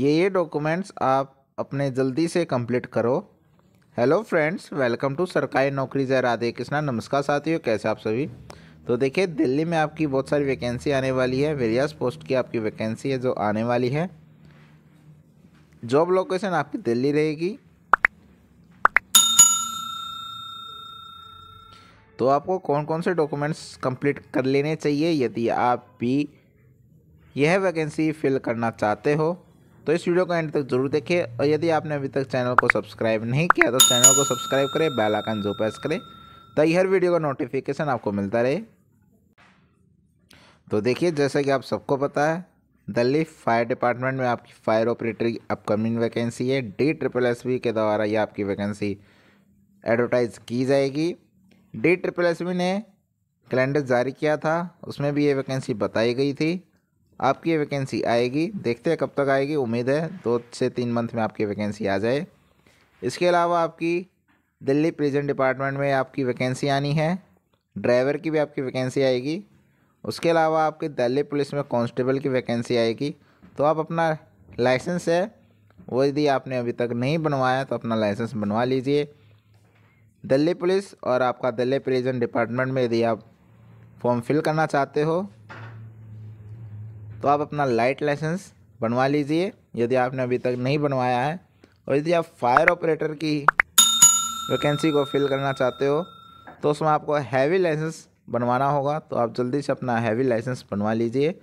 ये ये डॉक्यूमेंट्स आप अपने जल्दी से कंप्लीट करो हेलो फ्रेंड्स वेलकम टू सरकारी नौकरी जय राधे कृष्णा नमस्कार साथियों कैसे आप सभी तो देखिए दिल्ली में आपकी बहुत सारी वैकेंसी आने वाली है वेरियस पोस्ट की आपकी वैकेंसी है जो आने वाली है जॉब लोकेशन आपकी दिल्ली रहेगी तो आपको कौन कौन से डॉक्यूमेंट्स कंप्लीट कर लेने चाहिए यदि आप भी यह वैकेंसी फिल करना चाहते हो तो इस वीडियो को एंड तक जरूर देखिए और यदि आपने अभी तक चैनल को सब्सक्राइब नहीं किया तो चैनल को सब्सक्राइब करें बेल आइकन जो प्रेस करें ताकि हर वीडियो का नोटिफिकेशन आपको मिलता रहे तो देखिए जैसा कि आप सबको पता है दिल्ली फायर डिपार्टमेंट में आपकी फायर ऑपरेटर की अपकमिंग वैकेंसी है डी ट्रिपल एस बी के द्वारा ये आपकी वैकेंसी एडवर्टाइज की जाएगी डी ट्रिपल एस बी ने कैलेंडर जारी किया था उसमें भी ये वैकेंसी बताई गई थी आपकी वैकेंसी आएगी देखते हैं कब तक आएगी उम्मीद है दो से तीन मंथ में आपकी वैकेंसी आ जाए इसके अलावा आपकी दिल्ली प्रिजन डिपार्टमेंट में आपकी वैकेंसी आनी है ड्राइवर की भी आपकी वैकेंसी आएगी उसके अलावा आपकी दिल्ली पुलिस में कांस्टेबल की वैकेंसी आएगी तो आप अपना लाइसेंस है वो यदि आपने अभी तक नहीं बनवाया तो अपना लाइसेंस बनवा लीजिए दिल्ली पुलिस और आपका दिल्ली प्रिजन डिपार्टमेंट में यदि आप फॉर्म फिल करना चाहते हो तो आप अपना लाइट लाइसेंस बनवा लीजिए यदि आपने अभी तक नहीं बनवाया है और यदि आप फायर ऑपरेटर की वैकेंसी को फिल करना चाहते हो तो उसमें आपको हैवी लाइसेंस बनवाना होगा तो आप जल्दी से अपना हैवी लाइसेंस बनवा लीजिए